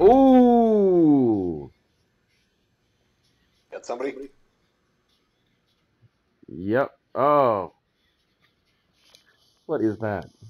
Ooh. Got somebody? Yep. Oh. What is that?